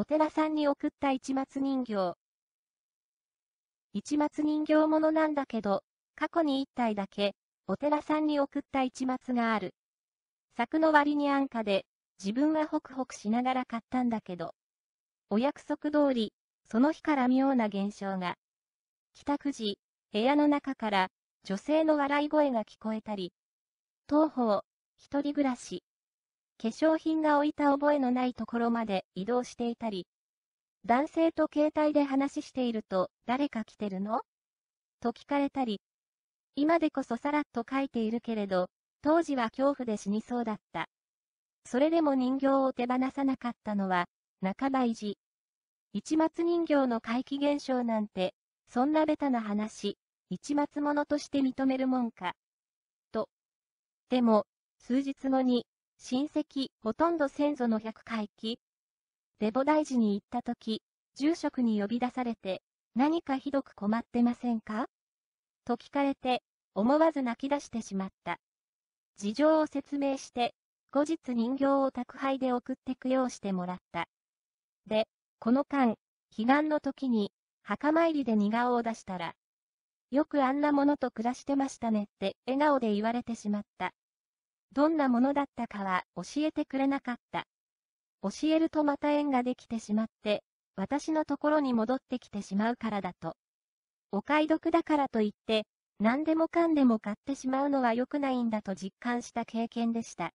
お寺さんに送った市松人形。市松人形ものなんだけど、過去に一体だけ、お寺さんに送った市松がある。柵の割に安価で、自分はホクホクしながら買ったんだけど。お約束通り、その日から妙な現象が。帰宅時、部屋の中から、女性の笑い声が聞こえたり。当方、一人暮らし。化粧品が置いた覚えのないところまで移動していたり、男性と携帯で話していると、誰か来てるのと聞かれたり、今でこそさらっと書いているけれど、当時は恐怖で死にそうだった。それでも人形を手放さなかったのは、半ば意地。一末人形の怪奇現象なんて、そんなベタな話、一末者として認めるもんか。と。でも、数日後に、親戚、ほとんど先祖の百回帰。デボ大事に行った時、住職に呼び出されて、何かひどく困ってませんかと聞かれて、思わず泣き出してしまった。事情を説明して、後日人形を宅配で送って供養してもらった。で、この間、悲願の時に、墓参りで似顔を出したら、よくあんなものと暮らしてましたねって笑顔で言われてしまった。どんなものだったかは教えてくれなかった。教えるとまた縁ができてしまって、私のところに戻ってきてしまうからだと。お買い得だからといって、何でもかんでも買ってしまうのは良くないんだと実感した経験でした。